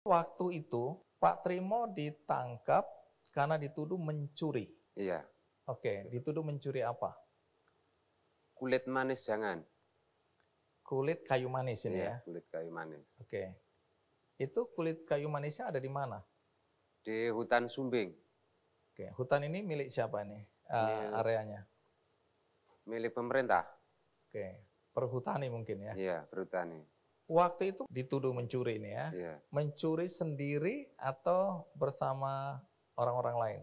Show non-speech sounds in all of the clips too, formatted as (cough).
Waktu itu Pak Trimo ditangkap karena dituduh mencuri. Iya. Oke, okay. dituduh mencuri apa? Kulit manis jangan. Kulit kayu manis ini iya, ya? kulit kayu manis. Oke. Okay. Itu kulit kayu manisnya ada di mana? Di hutan Sumbing. Oke, okay. hutan ini milik siapa nih eh, uh, areanya? Milik pemerintah. Oke, perhutani mungkin ya? Iya, perhutani. Waktu itu dituduh mencuri nih ya. Yeah. Mencuri sendiri atau bersama orang-orang lain?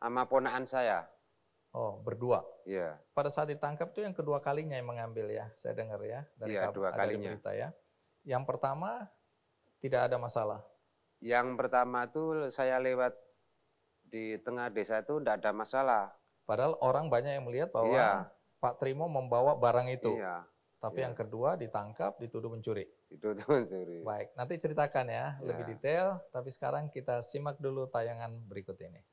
Sama ponaan saya. Oh, berdua. Iya. Yeah. Pada saat ditangkap itu yang kedua kalinya yang mengambil ya, saya dengar ya dari yeah, dua kalinya. berita ya. Yang pertama tidak ada masalah. Yang pertama tuh saya lewat di tengah desa itu tidak ada masalah. Padahal orang banyak yang melihat bahwa yeah. Pak Trimo membawa barang itu. Iya. Tapi iya. yang kedua ditangkap dituduh mencuri. Itu (laughs) teman Suri. Baik, nanti ceritakan ya, ya lebih detail. Tapi sekarang kita simak dulu tayangan berikut ini.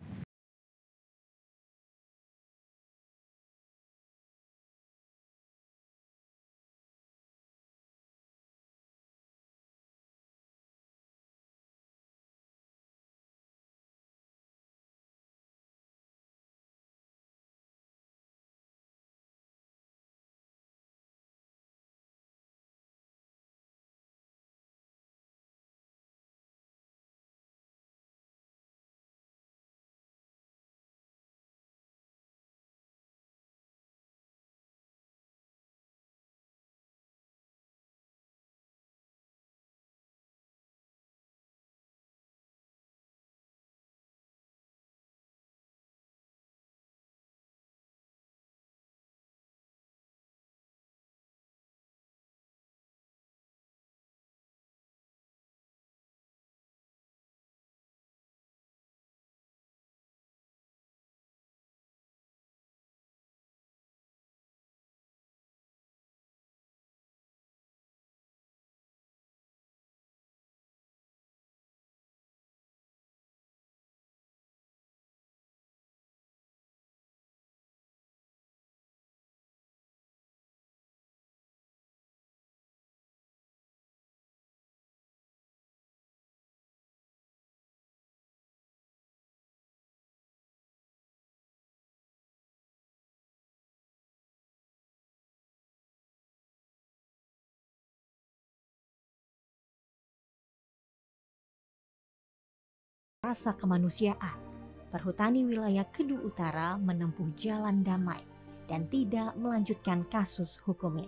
rasa kemanusiaan, perhutani wilayah Kedu Utara menempuh jalan damai dan tidak melanjutkan kasus hukumnya.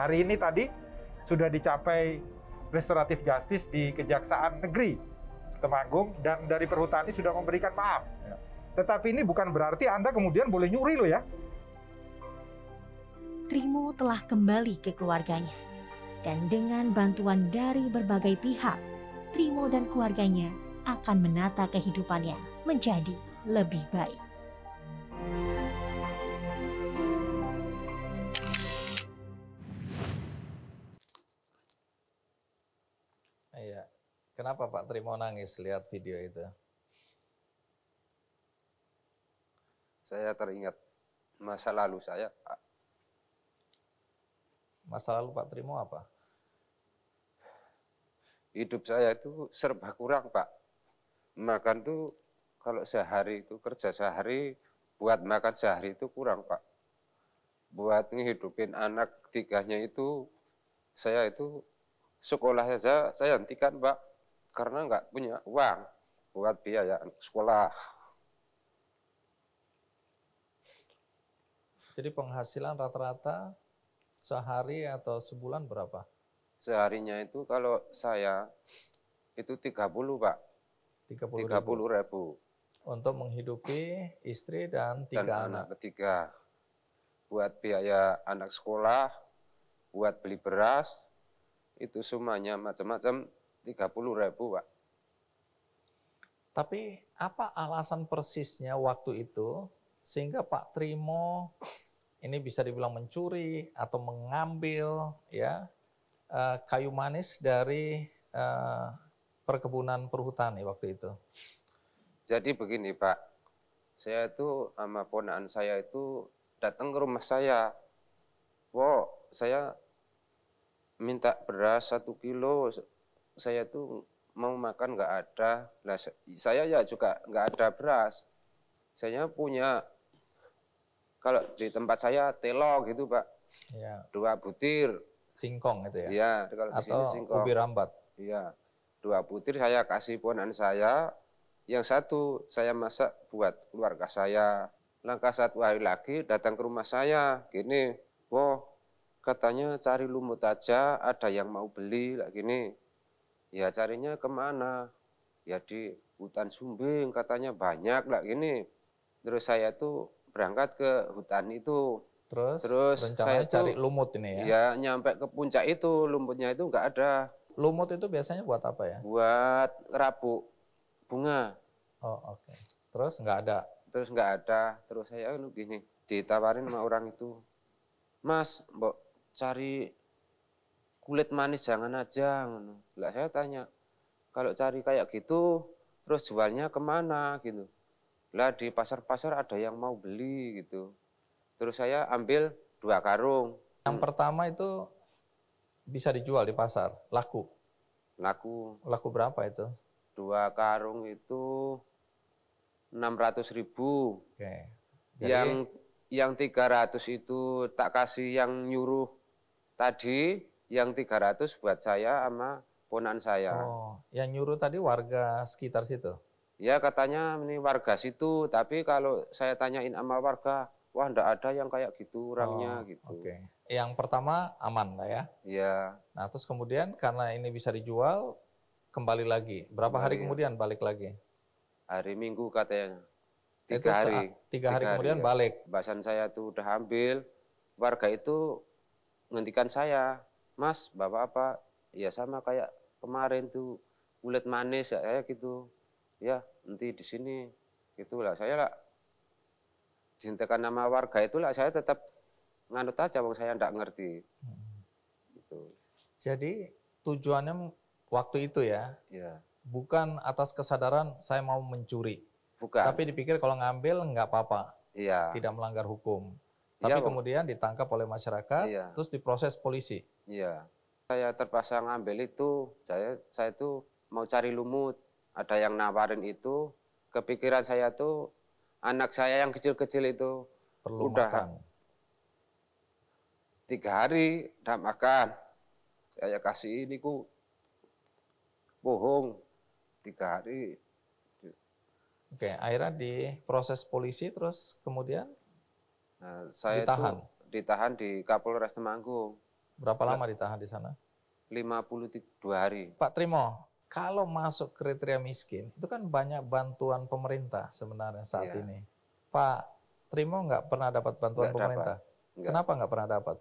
Hari ini tadi sudah dicapai restoratif justice di Kejaksaan Negeri Temanggung dan dari perhutani sudah memberikan maaf. Ya. Tetapi ini bukan berarti Anda kemudian boleh nyuri loh ya. Trimo telah kembali ke keluarganya. Dan dengan bantuan dari berbagai pihak, Trimo dan keluarganya akan menata kehidupannya menjadi lebih baik. Iya. Kenapa Pak Trimo nangis lihat video itu? Saya teringat masa lalu saya. Masa lalu Pak Trimo apa? Hidup saya itu serba kurang Pak makan tuh kalau sehari itu kerja sehari buat makan sehari itu kurang pak. Buat ngehidupin anak tiganya itu saya itu sekolah saja saya hentikan pak karena nggak punya uang buat biaya sekolah. Jadi penghasilan rata-rata sehari atau sebulan berapa? Seharinya itu kalau saya itu 30 Pak. 30, 30 ribu. Untuk menghidupi istri dan tiga dan anak. anak ketiga. Buat biaya anak sekolah, buat beli beras, itu semuanya macam-macam 30 ribu Pak. Tapi apa alasan persisnya waktu itu sehingga Pak Trimo ini bisa dibilang mencuri atau mengambil ya eh, kayu manis dari eh, perkebunan perhutani waktu itu? Jadi begini Pak, saya itu sama ponaan saya itu datang ke rumah saya. Wow, saya minta beras satu kilo, saya tuh mau makan nggak ada. Nah, saya ya juga nggak ada beras. Saya punya kalau di tempat saya telok gitu pak, ya. dua butir singkong itu ya. Iya, kalau atau di sini ubi rambat. Iya dua butir saya kasih ponan saya, yang satu saya masak buat keluarga saya. Langkah satu hari lagi datang ke rumah saya, gini, oh, katanya cari lumut aja, ada yang mau beli, lah gini. Ya carinya kemana? Ya di hutan Sumbing katanya banyak lah gini. Terus saya tuh berangkat ke hutan itu. Terus, Terus saya tuh, cari lumut ini ya? Ya nyampe ke puncak itu, lumutnya itu nggak ada Lumut itu biasanya buat apa ya? Buat rabu bunga. Oh oke. Okay. Terus nggak ada? Terus nggak ada. Terus saya lu gini ditawarin sama orang itu, Mas, mbok cari kulit manis jangan aja. Lah saya tanya, kalau cari kayak gitu, terus jualnya kemana gitu? Lah di pasar-pasar ada yang mau beli gitu. Terus saya ambil dua karung. Yang pertama itu bisa dijual di pasar, laku? Laku. Laku berapa itu? Dua karung itu 600 ribu. Oke. Jadi, yang yang 300 itu tak kasih yang nyuruh tadi, yang 300 buat saya sama ponan saya. Oh, yang nyuruh tadi warga sekitar situ? Ya katanya ini warga situ, tapi kalau saya tanyain sama warga, wah ndak ada yang kayak gitu orangnya oh, gitu. Oke. Okay yang pertama aman lah ya. Iya. Nah terus kemudian karena ini bisa dijual, kembali lagi. Berapa kembali hari ya. kemudian balik lagi? Hari Minggu katanya. Eh, tiga itu hari. Ah, tiga, tiga hari, kemudian ya. balik. Bahasan saya tuh udah ambil, warga itu menghentikan saya. Mas, bapak apa? Ya sama kayak kemarin tuh kulit manis ya kayak gitu. Ya nanti di sini gitulah saya lah disintekan nama warga itulah saya tetap nganut aja wong saya ndak ngerti. Hmm. Gitu. Jadi tujuannya waktu itu ya. Iya. Bukan atas kesadaran saya mau mencuri. Bukan. Tapi dipikir kalau ngambil nggak apa-apa. Iya. Tidak melanggar hukum. Iya, Tapi ya, kemudian ditangkap oleh masyarakat, ya. terus diproses polisi. Iya. Saya terpaksa ngambil itu, saya saya itu mau cari lumut. Ada yang nawarin itu, kepikiran saya tuh anak saya yang kecil-kecil itu Perlu udah makan tiga hari tidak makan. Saya ya kasih ini ku bohong tiga hari. Oke, akhirnya di proses polisi terus kemudian nah, saya ditahan. Itu ditahan di Kapolres Temanggung. Berapa lama ditahan di sana? 52 hari. Pak Trimo, kalau masuk kriteria miskin, itu kan banyak bantuan pemerintah sebenarnya saat ya. ini. Pak Trimo nggak pernah dapat bantuan nggak pemerintah. Dapat. Kenapa nggak pernah dapat?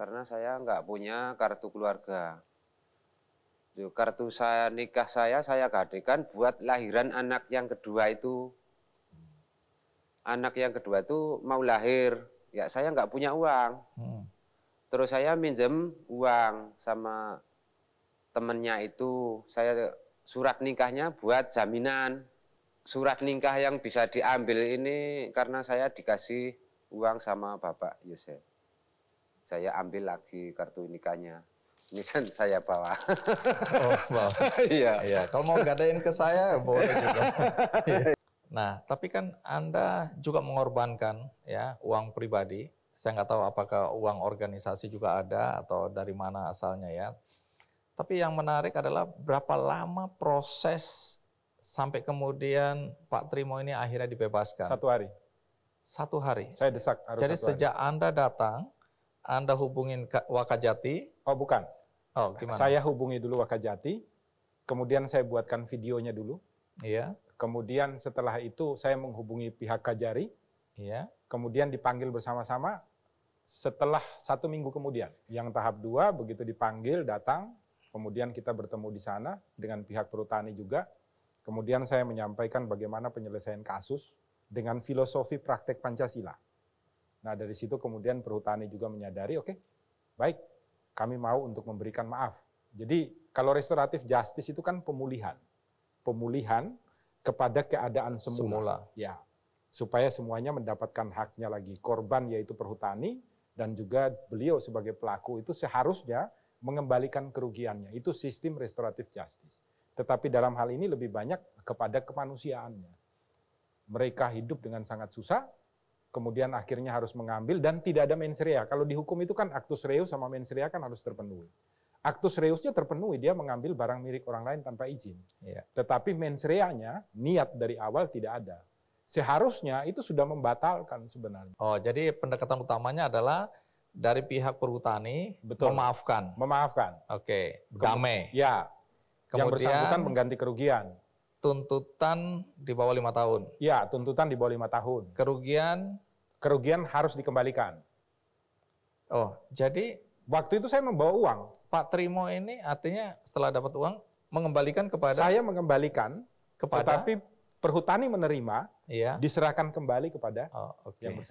Karena saya nggak punya kartu keluarga. Kartu saya nikah saya saya gadekan buat lahiran anak yang kedua itu. Anak yang kedua itu mau lahir, ya saya nggak punya uang. Hmm. Terus saya minjem uang sama temennya itu, saya surat nikahnya buat jaminan. Surat nikah yang bisa diambil ini karena saya dikasih uang sama Bapak Yosef saya ambil lagi kartu nikahnya. Ini kan saya bawa. oh, maaf. (laughs) iya. Iya. Kalau mau gadain ke saya boleh juga. (laughs) nah, tapi kan Anda juga mengorbankan ya uang pribadi. Saya nggak tahu apakah uang organisasi juga ada atau dari mana asalnya ya. Tapi yang menarik adalah berapa lama proses sampai kemudian Pak Trimo ini akhirnya dibebaskan. Satu hari. Satu hari. Saya desak. Harus Jadi sejak hari. anda datang anda hubungin Wakajati. Oh bukan. Oh gimana? Saya hubungi dulu Wakajati, kemudian saya buatkan videonya dulu. Iya. Kemudian setelah itu saya menghubungi pihak Kajari. Iya. Kemudian dipanggil bersama-sama. Setelah satu minggu kemudian, yang tahap dua begitu dipanggil datang, kemudian kita bertemu di sana dengan pihak perhutani juga. Kemudian saya menyampaikan bagaimana penyelesaian kasus dengan filosofi praktek Pancasila. Nah dari situ kemudian perhutani juga menyadari, oke, okay, baik, kami mau untuk memberikan maaf. Jadi kalau restoratif justice itu kan pemulihan, pemulihan kepada keadaan semula. semula. Ya, supaya semuanya mendapatkan haknya lagi. Korban yaitu perhutani dan juga beliau sebagai pelaku itu seharusnya mengembalikan kerugiannya. Itu sistem restoratif justice. Tetapi dalam hal ini lebih banyak kepada kemanusiaannya. Mereka hidup dengan sangat susah, kemudian akhirnya harus mengambil dan tidak ada mens rea. Kalau dihukum itu kan actus reus sama mens rea kan harus terpenuhi. Actus reusnya terpenuhi, dia mengambil barang milik orang lain tanpa izin. Iya. Tetapi mens reanya niat dari awal tidak ada. Seharusnya itu sudah membatalkan sebenarnya. Oh, jadi pendekatan utamanya adalah dari pihak perhutani Betul. memaafkan. Memaafkan. Oke, okay. damai. Ya. Kemudian, yang bersangkutan mengganti kerugian tuntutan di bawah lima tahun. Ya, tuntutan di bawah lima tahun. Kerugian? Kerugian harus dikembalikan. Oh, jadi waktu itu saya membawa uang. Pak Trimo ini artinya setelah dapat uang mengembalikan kepada saya mengembalikan kepada tetapi perhutani menerima iya. diserahkan kembali kepada oh, okay. yang bersangkutan.